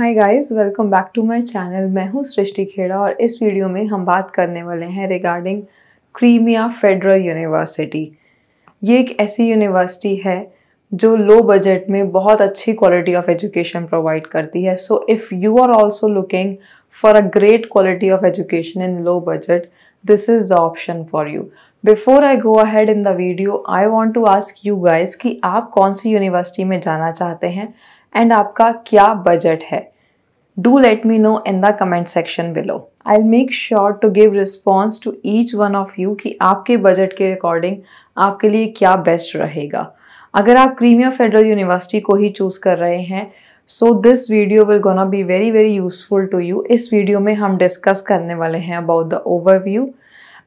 Hi guys welcome back to my channel मैं हूँ सृष्टि खेड़ा और इस वीडियो में हम बात करने वाले हैं रिगार्डिंग क्रीमिया फेडरल यूनिवर्सिटी ये एक ऐसी यूनिवर्सिटी है जो लो बजट में बहुत अच्छी क्वालिटी ऑफ एजुकेशन प्रोवाइड करती है so if you are also looking for a great quality of education in low budget this is the option for you before I go ahead in the video I want to ask you guys कि आप कौन सी university में जाना चाहते हैं and आपका क्या budget है do let me know in the comment section below I make sure to give response to each one of you कि आपके बजट के अकॉर्डिंग आपके लिए क्या बेस्ट रहेगा अगर आप क्रीमिया फेडरल यूनिवर्सिटी को ही चूज़ कर रहे हैं so this video will gonna be very very useful to you इस वीडियो में हम डिस्कस करने वाले हैं about the overview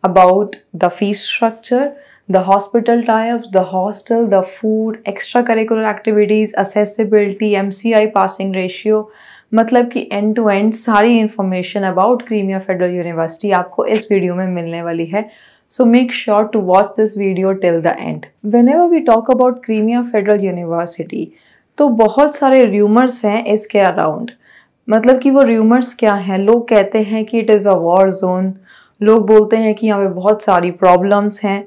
about the fees structure the hospital tie-ups, the hostel, the food, extracurricular activities, accessibility, MCI passing ratio, मतलब कि end to end सारी information about Crimea Federal University आपको इस वीडियो में मिलने वाली है So make sure to watch this video till the end. Whenever we talk about Crimea Federal University, तो बहुत सारे rumors हैं इसके around. मतलब कि वो र्यूमर्स क्या हैं लोग कहते हैं कि it is a war zone लोग बोलते हैं कि यहाँ पे बहुत सारी प्रॉब्लम्स हैं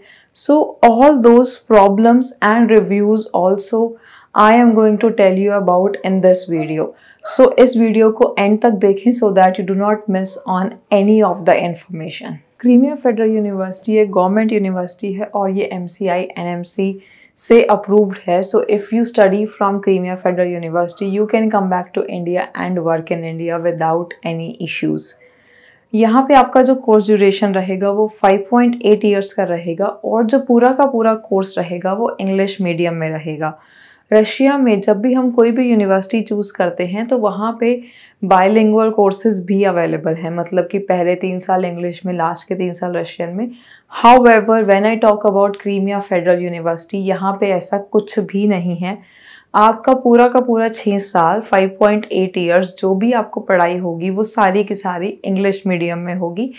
So all those problems and reviews also I am going to tell you about in this video. So this video ko end tak dekhen so that you do not miss on any of the information. Crimea Federal University is a government university and this MCI NMC is approved. Hai. So if you study from Crimea Federal University, you can come back to India and work in India without any issues. यहाँ पे आपका जो course duration रहेगा वो 5.8 years का रहेगा और जो पूरा का पूरा कोर्स रहेगा वो इंग्लिश मीडियम में रहेगा रशिया में जब भी हम कोई भी यूनिवर्सिटी चूज़ करते हैं तो वहाँ पे बायलिंगुअल कोर्सेज भी अवेलेबल हैं मतलब कि पहले तीन साल इंग्लिश में लास्ट के तीन साल रशियन में however when I talk about Crimea federal University यहाँ पे ऐसा कुछ भी नहीं है आपका पूरा का पूरा छः साल 5.8 पॉइंट ईयर्स जो भी आपको पढ़ाई होगी वो सारी की सारी इंग्लिश मीडियम में होगी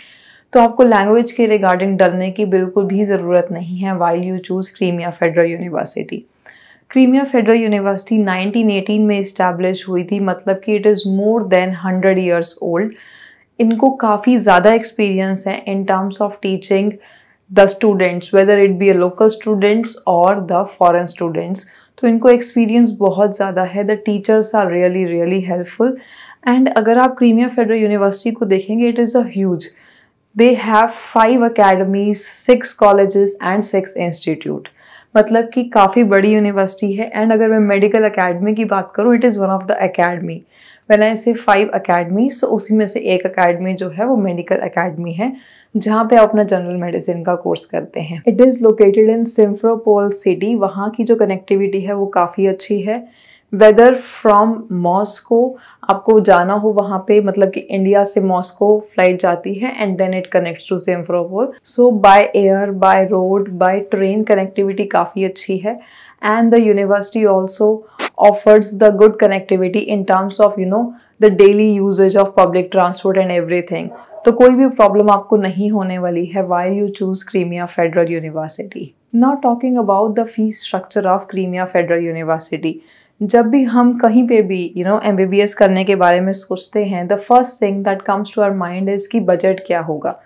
तो आपको लैंग्वेज के रिगार्डिंग डरने की बिल्कुल भी ज़रूरत नहीं है while you choose Crimea federal University Crimea federal University 1918 में इस्टेब्लिश हुई थी मतलब कि it is more than 100 years old इनको काफ़ी ज़्यादा एक्सपीरियंस है in terms of teaching the students whether it be a local students और द फॉरन स्टूडेंट्स तो इनको एक्सपीरियंस बहुत ज़्यादा है the teachers are really really helpful and अगर आप क्रीमिया फेडरल यूनिवर्सिटी को देखेंगे it is a huge they have five academies six colleges and six institute मतलब कि काफ़ी बड़ी यूनिवर्सिटी है एंड अगर मैं मेडिकल अकेडमी की बात करूँ it is one of the academy मैंने ऐसे फाइव अकेडमी सो उसी में से एक अकेडमी जो है वो मेडिकल अकेडमी है जहाँ पे आप अपना जनरल मेडिसिन का कोर्स करते हैं it is located in Simferopol city वहाँ की जो कनेक्टिविटी है वो काफ़ी अच्छी है वेदर फ्रॉम मॉस्को आपको जाना हो वहाँ पे मतलब कि इंडिया से मॉस्को फ्लाइट जाती है and then it connects to Simferopol so by air by road by train connectivity काफ़ी अच्छी है and the university also the good connectivity in terms of you know the daily usages of public transport and every thing तो कोई भी problem आपको नहीं होने वाली है why you choose Crimea federal University not talking about the fees structure of Crimea federal university जब भी हम कहीं पे भी यू नो एम करने के बारे में सोचते हैं the first thing that comes to our mind is कि बजट क्या होगा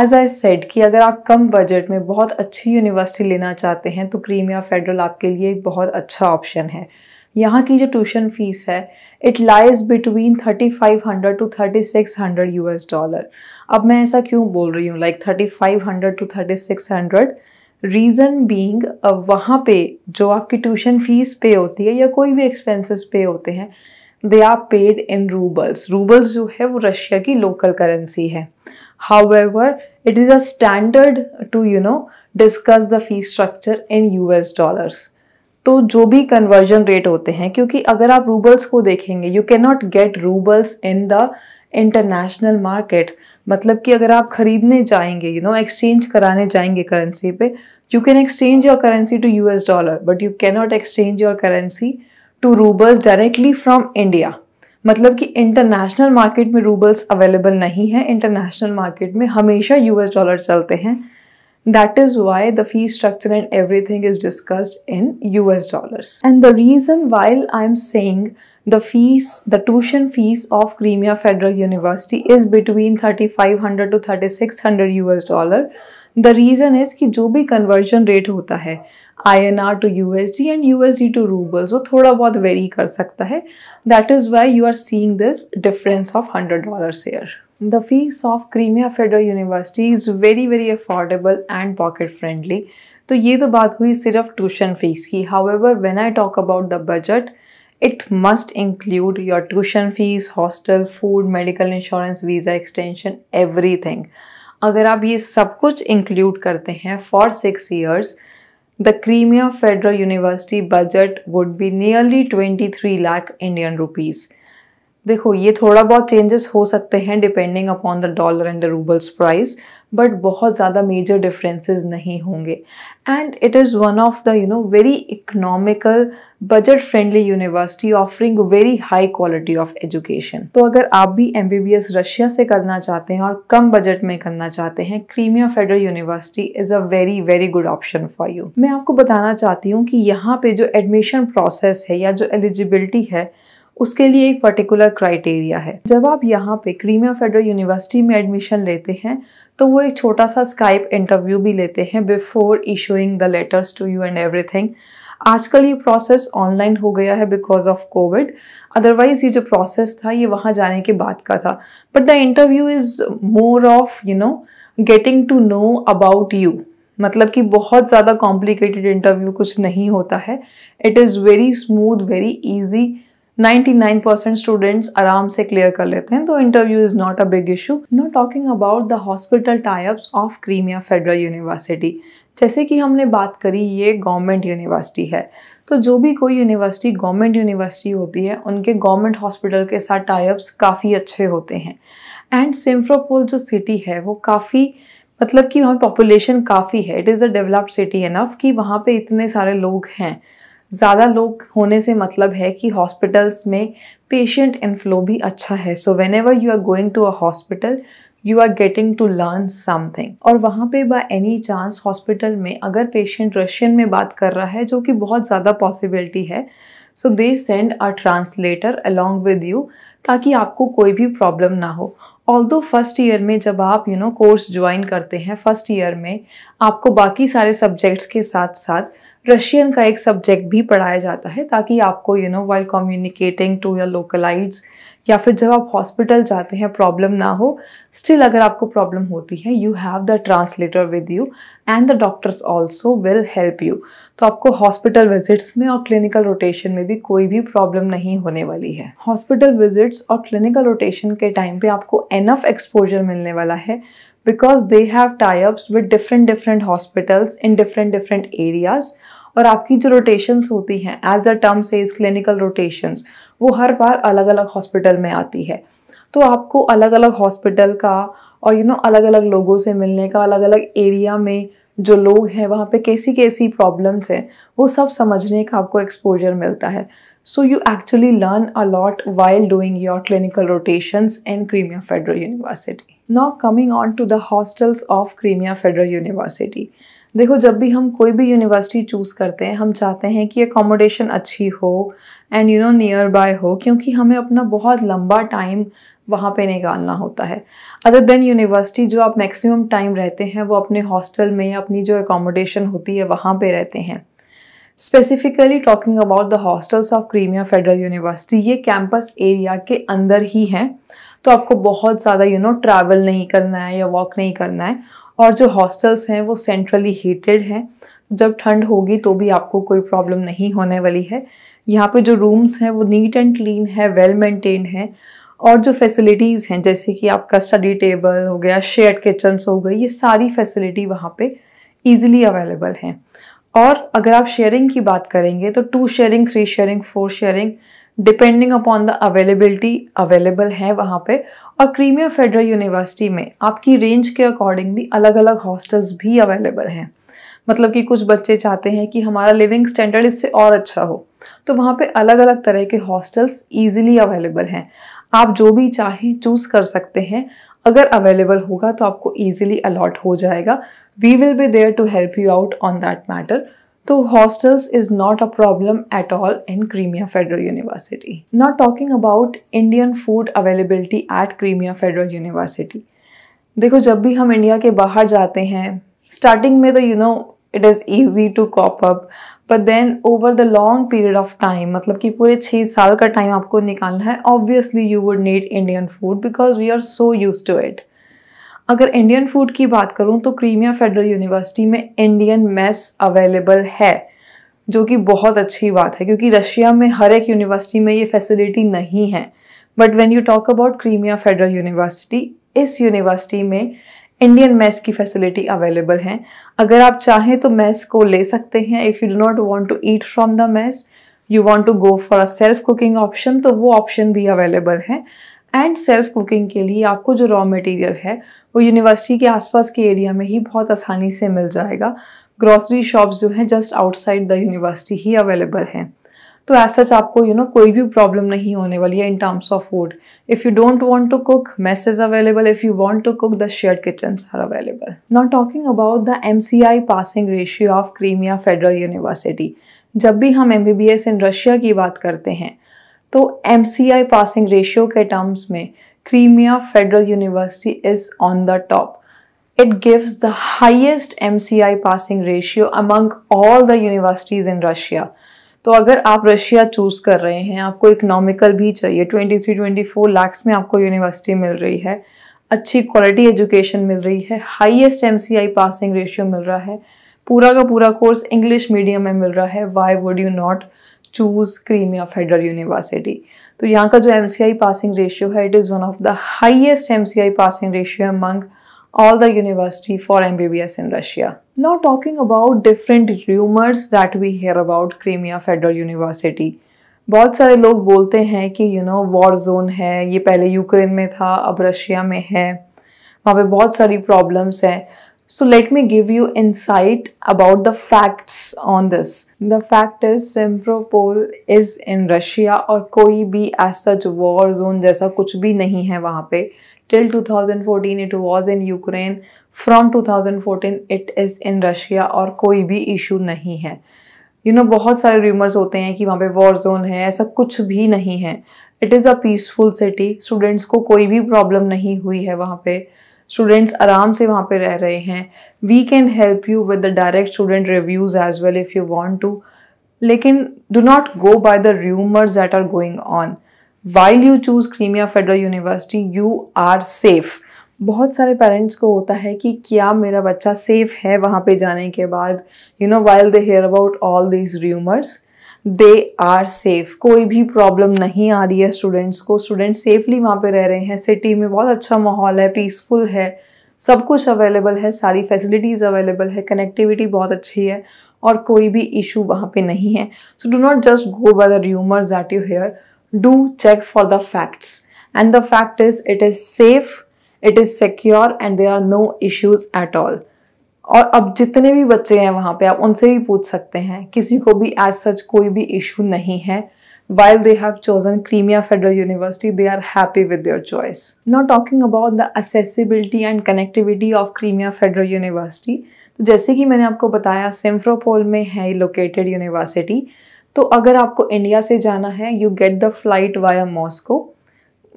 एज आई सेड कि अगर आप कम बजट में बहुत अच्छी यूनिवर्सिटी लेना चाहते हैं तो क्रीम या फेडरल आपके लिए एक बहुत अच्छा ऑप्शन है यहाँ की जो ट्यूशन फीस है it lies between thirty five hundred to thirty six hundred U S dollar अब मैं ऐसा क्यों बोल रही हूँ like thirty five hundred to thirty six hundred reason being वहाँ पे जो आपकी ट्यूशन फीस पे होती है या कोई भी एक्सपेंसेस पे होते हैं they are paid in roubles roubles जो है वो रशिया की लोकल करेंसी है however it is a standard to you know discuss the fees structure in U S dollars तो जो भी कन्वर्जन रेट होते हैं क्योंकि अगर आप रूबल्स को देखेंगे you can not get roubles in the international market मतलब कि अगर आप ख़रीदने जाएंगे यू नो एक्सचेंज कराने जाएंगे करेंसी पे You can exchange your currency to US dollar, but you cannot exchange your currency to rubles directly from India. मतलब कि international market में rubles available नहीं है international market में हमेशा US dollar चलते हैं That is why the fee structure and everything is discussed in US dollars. And the reason while I'm saying the fees, the tuition fees of Crimea Federal University is between 3500 to 3600 US dollar. The reason is कि जो भी conversion rate होता है I N R to U S D and U S D to roubles वो थोड़ा बहुत vary कर सकता है that is why you are seeing this difference of hundred dollar share the fees of Crimea federal University is very very affordable and pocket friendly तो ये तो बात हुई सिर्फ ट्यूशन फीस की how ever when I talk about the budget it must include your tuition fees hostel food medical insurance visa extension every thing अगर आप ये सब कुछ इंक्लूड करते हैं for six years the Crimea federal University budget would be nearly twenty three lakh Indian rupees देखो ये थोड़ा बहुत चेंजेस हो सकते हैं depending upon the dollar and the roubles price but बहुत ज़्यादा मेजर डिफरेंसेस नहीं होंगे and it is one of the you know very economical budget friendly university offering very high quality of education तो अगर आप भी M B B S Russia से करना चाहते हैं और कम बजट में करना चाहते हैं Crimea federal university is a very very good option for you मैं आपको बताना चाहती हूँ कि यहाँ पे जो एडमिशन प्रोसेस है या जो एलिजिबिलिटी है उसके लिए एक पर्टिकुलर क्राइटेरिया है जब आप यहाँ पे क्रीमिया फेडरल यूनिवर्सिटी में एडमिशन लेते हैं तो वो एक छोटा सा स्काइप इंटरव्यू भी लेते हैं before issuing the letters to you and everything आजकल ये प्रोसेस ऑनलाइन हो गया है बिकॉज ऑफ कोविड अदरवाइज ये जो प्रोसेस था ये वहाँ जाने के बाद का था but the interview is more of you know getting to know about you मतलब कि बहुत ज़्यादा कॉम्प्लिकेटेड इंटरव्यू कुछ नहीं होता है it is very smooth very easy 99% students आराम से क्लियर कर लेते हैं तो interview is not a big issue not talking about the hospital tie-ups of Crimea federal University जैसे कि हमने बात करी ये गवर्नमेंट यूनिवर्सिटी है तो जो भी कोई यूनिवर्सिटी गवर्नमेंट यूनिवर्सिटी होती है उनके गवर्नमेंट हॉस्पिटल के साथ टाइप्स काफ़ी अच्छे होते हैं एंड सिम्फ्रोपोल जो सिटी है वो काफ़ी मतलब कि वहाँ पॉपुलेशन काफ़ी है it is a developed city enough कि वहाँ पे इतने सारे लोग हैं ज़्यादा लोग होने से मतलब है कि हॉस्पिटल्स में पेशेंट इनफ्लो भी अच्छा है so whenever you are going to a hospital you are getting to learn something और वहाँ पे बाय एनी चांस हॉस्पिटल में अगर पेशेंट रशियन में बात कर रहा है जो कि बहुत ज़्यादा पॉसिबिलिटी है so they send a translator along with you ताकि आपको कोई भी प्रॉब्लम ना हो ऑल दो फर्स्ट ईयर में जब आप यू नो कोर्स ज्वाइन करते हैं फर्स्ट ईयर में आपको बाकी सारे सब्जेक्ट्स के साथ साथ रशियन का एक सब्जेक्ट भी पढ़ाया जाता है ताकि आपको you know while communicating to your localites या फिर जब आप हॉस्पिटल जाते हैं प्रॉब्लम ना हो स्टिल अगर आपको प्रॉब्लम होती है you have the translator with you and the doctors also will help you तो आपको हॉस्पिटल विजिट्स में और क्लिनिकल रोटेशन में भी कोई भी प्रॉब्लम नहीं होने वाली है हॉस्पिटल विजिट्स और क्लिनिकल रोटेशन के टाइम पे आपको एनफ एक्सपोजर मिलने वाला है because they have tie-ups with different different hospitals in different different areas और आपकी जो रोटेशंस होती हैं एज अ टर्म से इज क्लिनिकल रोटेशंस वो हर बार अलग अलग हॉस्पिटल में आती है तो आपको अलग अलग हॉस्पिटल का और यू you नो know, अलग अलग लोगों से मिलने का अलग अलग एरिया में जो लोग हैं वहाँ पे कैसी कैसी प्रॉब्लम्स हैं वो सब समझने का आपको एक्सपोजर मिलता है so you actually learn a lot while doing your clinical rotations in Crimea federal University now coming on to the hostels of Crimea federal University देखो जब भी हम कोई भी यूनिवर्सिटी चूज़ करते हैं हम चाहते हैं कि एकोमोडेशन अच्छी हो and you know nearby हो क्योंकि हमें अपना बहुत लंबा टाइम वहाँ पे निकालना होता है अदर देन यूनिवर्सिटी जो आप मैक्सिमम टाइम रहते हैं वो अपने हॉस्टल में अपनी जो एकोमोडेशन होती है वहाँ पे रहते हैं specifically talking about the hostels of Crimea federal University ये कैंपस एरिया के अंदर ही हैं तो आपको बहुत ज़्यादा यू नो ट्रैवल नहीं करना है या वॉक नहीं करना है और जो हॉस्टल्स हैं वो सेंट्रली हीटेड हैं जब ठंड होगी तो भी आपको कोई प्रॉब्लम नहीं होने वाली है यहाँ पे जो रूम्स हैं वो नीट एंड क्लीन है वेल मेंटेन है और जो फैसिलिटीज़ हैं जैसे कि आपका स्टडी टेबल हो गया शेयर किचन्स हो गई ये सारी फैसिलिटी वहाँ पे ईजिली अवेलेबल हैं और अगर आप शेयरिंग की बात करेंगे तो two sharing three sharing four sharing depending upon the availability available है वहाँ पे और क्रीमियर फेडरल यूनिवर्सिटी में आपकी रेंज के अकॉर्डिंग भी अलग अलग हॉस्टल्स भी अवेलेबल हैं मतलब कि कुछ बच्चे चाहते हैं कि हमारा लिविंग स्टैंडर्ड इससे और अच्छा हो तो वहाँ पे अलग अलग तरह के हॉस्टल्स ईजिली अवेलेबल हैं आप जो भी चाहें चूज़ कर सकते हैं अगर अवेलेबल होगा तो आपको ईजिली अलॉट हो जाएगा we will be there to help you out on that matter तो hostels is not a problem at all in Crimea federal University not talking about Indian food availability at Crimea federal University देखो जब भी हम India के बाहर जाते हैं starting में तो you know it is easy to cope up but then over the long period of time मतलब कि पूरे छः साल का टाइम आपको निकालना है obviously you would need Indian food because we are so use to it अगर इंडियन फूड की बात करूँ तो क्रीमिया फेडरल यूनिवर्सिटी में इंडियन मेस अवेलेबल है जो कि बहुत अच्छी बात है क्योंकि रशिया में हर एक यूनिवर्सिटी में ये फैसिलिटी नहीं है but when you talk about Crimea federal university इस यूनिवर्सिटी में इंडियन मेस की फैसिलिटी अवेलेबल है अगर आप चाहें तो मैस को ले सकते हैं if you do not want to eat from the mess you want to go for a self cooking option तो वो ऑप्शन भी अवेलेबल है एंड सेल्फ कुकिंग के लिए आपको जो रॉ मटेरियल है वो यूनिवर्सिटी के आसपास के एरिया में ही बहुत आसानी से मिल जाएगा ग्रॉसरी शॉप्स जो हैं जस्ट आउटसाइड द यूनिवर्सिटी ही अवेलेबल हैं तो एज सच आपको यू you नो know, कोई भी प्रॉब्लम नहीं होने वाली है in terms of food if you don't want to cook mess is available if you want to cook the share kitchen are available not talking about the M C I passing ratio of Crimea federal university जब भी हम M B B S in Russia की बात करते हैं तो M passing ratio के terms में Crimea federal university is on the top the gives M C I passing ratio among all the universities in Russia तो अगर आप रशिया चूज़ कर रहे हैं आपको इकोनॉमिकल भी चाहिए 23-24 लाख्स में आपको यूनिवर्सिटी मिल रही है अच्छी क्वालिटी एजुकेशन मिल रही है सी आई पासिंग रेशियो मिल रहा है पूरा का पूरा कोर्स इंग्लिश मीडियम में मिल रहा है why would you not choose Crimea federal university तो यहाँ का जो M C I passing ratio है it is one of the highest M C I passing ratio among all the university for M B B S in Russia not talking about different rumours that we hear about Crimea federal university बहुत सारे लोग बोलते हैं कि you know war zone है ये पहले Ukraine में था अब रशिया में है वहाँ पे बहुत सारी प्रॉब्लम्स हैं So let me give you insight about the facts on this. The fact is Simferopol is in Russia or koi bhi as such war zone jaisa kuch bhi nahi hai wahan pe. till 2014 it was in Ukraine from 2014 it is in Russia or koi bhi issue nahi hai. You you know know, बहुत सारे rumours होते हैं कि वहाँ पे war zone है ऐसा कुछ भी नहीं है it is a peaceful city students को कोई भी प्रॉब्लम नहीं हुई है वहाँ पे स्टूडेंट्स आराम से वहाँ पे रह रहे हैं we can help you with the direct student reviews as well if you want to लेकिन do not go by the rumours that are going on while you choose Crimea federal university you are safe बहुत सारे parents को होता है कि क्या मेरा बच्चा सेफ़ है वहाँ पे जाने के बाद you know while they hear about all these rumours they are safe कोई भी प्रॉब्लम नहीं आ रही है स्टूडेंट्स को स्टूडेंट सेफली वहाँ पे रह रहे हैं सिटी में बहुत अच्छा माहौल है पीसफुल है सब कुछ अवेलेबल है सारी फैसिलिटीज़ अवेलेबल है कनेक्टिविटी बहुत अच्छी है और कोई भी इशू वहाँ पे नहीं है so do not just go by the rumours that you hear do check for the facts and the fact is it is safe it is secure and they are no issues at all और अब जितने भी बच्चे हैं वहाँ पे आप उनसे भी पूछ सकते हैं किसी को भी एज सच कोई भी इशू नहीं है while they have chosen Crimea federal university they are happy with your choice not talking about the accessibility and connectivity of Crimea federal university तो जैसे कि मैंने आपको बताया सेम्फ्रोपोल में है लोकेटेड यूनिवर्सिटी तो अगर आपको इंडिया से जाना है you get the flight via Moscow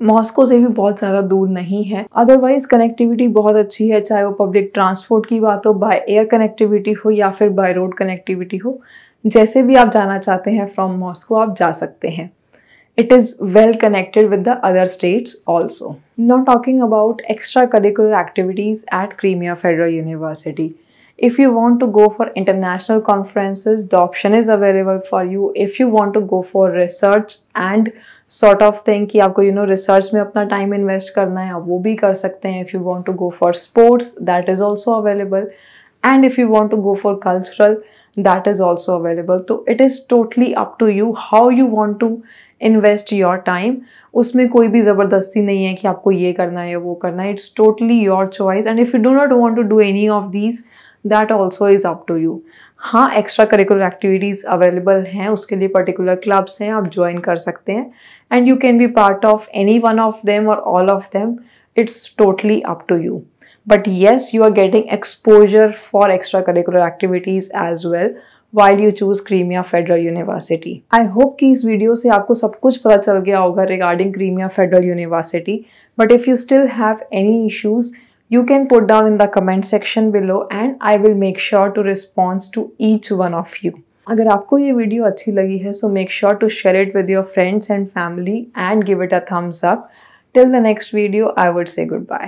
Moscow से भी बहुत ज़्यादा दूर नहीं है अदरवाइज कनेक्टिविटी बहुत अच्छी है चाहे वो पब्लिक ट्रांसपोर्ट की बात हो बाय एयर कनेक्टिविटी हो या फिर बाय रोड कनेक्टिविटी हो जैसे भी आप जाना चाहते हैं फ्रॉम मॉस्को आप जा सकते हैं it is well connected with the other states also not talking about extra curricular activities at Crimea federal university if you want to go for international conferences the option is available for you if you want to go for research and sort of thing कि आपको you know research में अपना time invest करना है आप वो भी कर सकते हैं if you want to go for sports that is also available and if you want to go for cultural that is also available तो it is totally up to you how you want to invest your time उसमें कोई भी ज़बरदस्ती नहीं है कि आपको ये करना है वो करना है it's totally your choice and if you do not want to do any of these that also is up to you हाँ एक्स्ट्रा करिकुलर एक्टिविटीज़ अवेलेबल हैं उसके लिए पर्टिकुलर क्लब्स हैं आप ज्वाइन कर सकते हैं and you can be part of any one of them और all of them it's totally up to you but yes you are getting exposure for extra curricular activities as well while you choose Crimea federal university I hope कि इस video से आपको सब कुछ पता चल गया होगा regarding Crimea federal university but if you still have any issues you can put down in the comment section below and I will make sure to respond to each one of you. अगर आपको ये video अच्छी लगी है so make sure to share it with your friends and family and give it a thumbs up till the next video I would say good bye